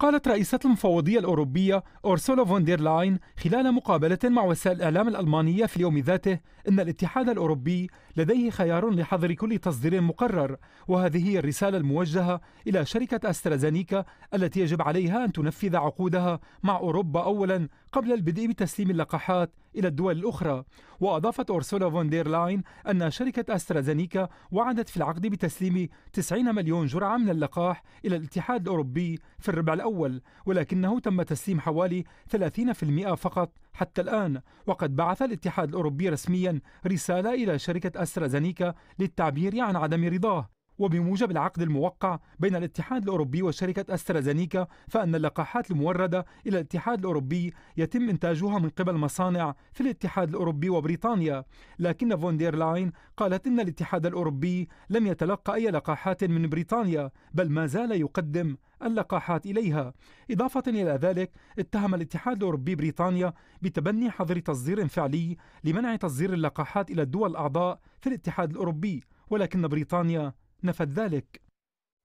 قالت رئيسة المفوضية الأوروبية أورسولا فون دير لاين خلال مقابلة مع وسائل الإعلام الألمانية في اليوم ذاته أن الاتحاد الأوروبي لديه خيار لحظر كل تصدير مقرر وهذه هي الرسالة الموجهة إلى شركة أسترازينيكا التي يجب عليها أن تنفذ عقودها مع أوروبا أولا قبل البدء بتسليم اللقاحات إلى الدول الأخرى وأضافت أورسولا فون دير لاين أن شركة أسترازينيكا وعدت في العقد بتسليم 90 مليون جرعة من اللقاح إلى الاتحاد الأوروبي في الربع الأول ولكنه تم تسليم حوالي 30% فقط حتى الآن وقد بعث الاتحاد الأوروبي رسميا رسالة إلى شركة أسترازينيكا للتعبير عن عدم رضاه وبموجب العقد الموقع بين الاتحاد الأوروبي وشركة أسترازينيكا فإن اللقاحات الموردة إلى الاتحاد الأوروبي يتم إنتاجها من قبل مصانع في الاتحاد الأوروبي وبريطانيا لكن فوندير لاين قالت إن الاتحاد الأوروبي لم يتلقى أي لقاحات من بريطانيا بل ما زال يقدم اللقاحات إليها إضافة إلى ذلك اتهم الاتحاد الأوروبي بريطانيا بتبني حظر تصدير فعلي لمنع تصدير اللقاحات إلى الدول الأعضاء في الاتحاد الأوروبي ولكن بريطانيا نفت ذلك